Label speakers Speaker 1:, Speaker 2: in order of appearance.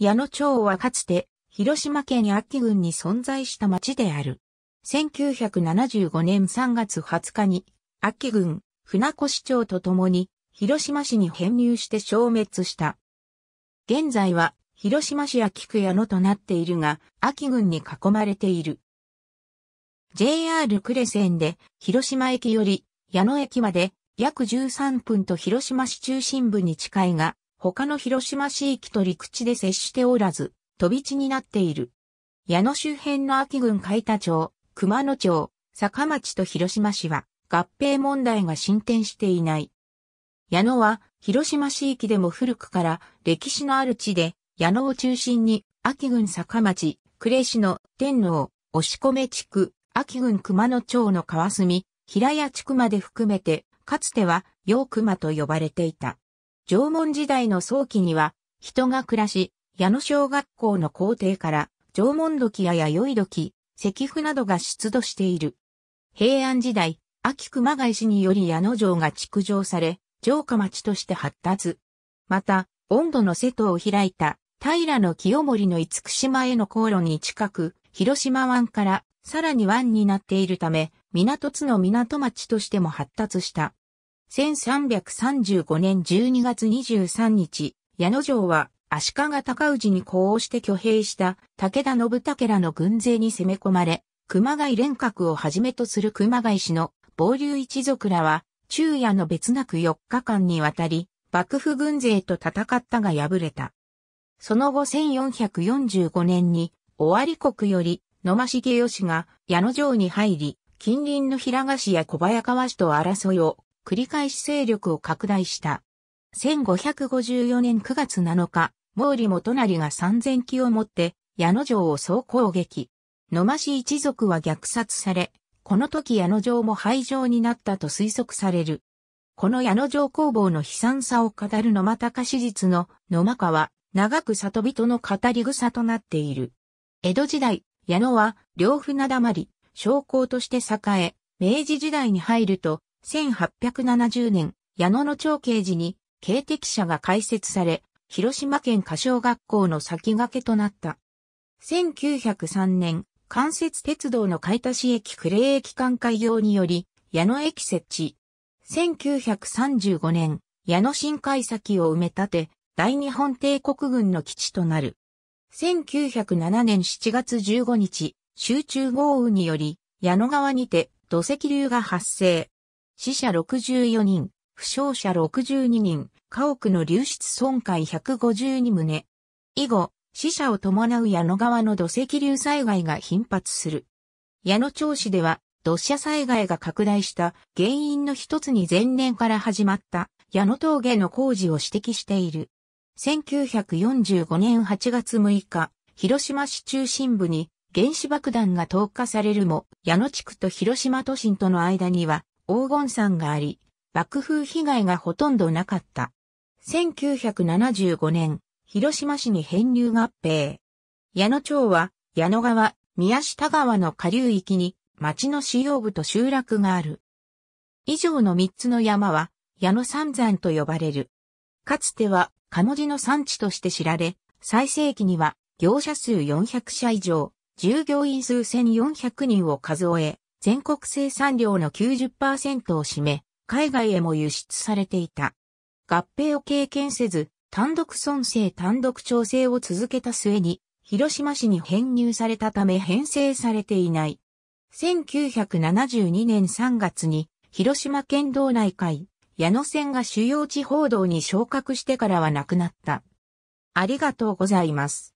Speaker 1: 矢野町はかつて、広島県安岐郡に存在した町である。1975年3月20日に、安岐郡、船越町とともに、広島市に編入して消滅した。現在は、広島市安岐区矢野となっているが、安岐郡に囲まれている。JR 呉線で、広島駅より、矢野駅まで、約13分と広島市中心部に近いが、他の広島市域と陸地で接しておらず、飛び地になっている。矢野周辺の秋郡海田町、熊野町、坂町と広島市は合併問題が進展していない。矢野は広島市域でも古くから歴史のある地で、矢野を中心に秋郡坂町、呉市の天皇、押込地区、秋郡熊野町の川隅、平屋地区まで含めて、かつては、洋熊と呼ばれていた。縄文時代の早期には、人が暮らし、矢野小学校の校庭から、縄文土器や弥生土器、石符などが出土している。平安時代、秋熊谷氏により矢野城が築城され、城下町として発達。また、温度の瀬戸を開いた、平の清盛の厳島への航路に近く、広島湾からさらに湾になっているため、港津の港町としても発達した。1335年12月23日、矢野城は足利高氏に呼応して挙兵した武田信武らの軍勢に攻め込まれ、熊谷連閣をはじめとする熊谷氏の暴流一族らは、昼夜の別なく4日間にわたり、幕府軍勢と戦ったが敗れた。その後1445年に、尾張国より野間重義が矢野城に入り、近隣の平賀市や小早川市と争いを繰り返し勢力を拡大した。1554年9月7日、毛利元就が3000機を持って矢野城を総攻撃。野間氏一族は虐殺され、この時矢野城も廃城になったと推測される。この矢野城工房の悲惨さを語る野間高史実の野間家は、長く里人の語り草となっている。江戸時代、矢野は、両船だまり、将校として栄え、明治時代に入ると、1870年、矢野の長慶寺に、警笛社が開設され、広島県歌唱学校の先駆けとなった。1903年、関節鉄道の買足駅クレー駅間開業により、矢野駅設置。1935年、矢野新海先を埋め立て、大日本帝国軍の基地となる。1907年7月15日、集中豪雨により、矢野川にて土石流が発生。死者64人、負傷者62人、家屋の流出損壊152棟。以後、死者を伴う矢野川の土石流災害が頻発する。矢野町市では土砂災害が拡大した原因の一つに前年から始まった矢野峠の工事を指摘している。1945年8月6日、広島市中心部に原子爆弾が投下されるも、矢野地区と広島都心との間には黄金山があり、爆風被害がほとんどなかった。1975年、広島市に編入合併。矢野町は、矢野川、宮下川の下流域に、町の使用部と集落がある。以上の3つの山は、矢野三山と呼ばれる。かつては、鴨地の産地として知られ、最盛期には、業者数400社以上、従業員数1400人を数え、全国生産量の90%を占め、海外へも輸出されていた。合併を経験せず、単独村生単独調整を続けた末に、広島市に編入されたため編成されていない。1972年3月に、広島県道内会、矢野線が主要地報道に昇格してからはなくなった。ありがとうございます。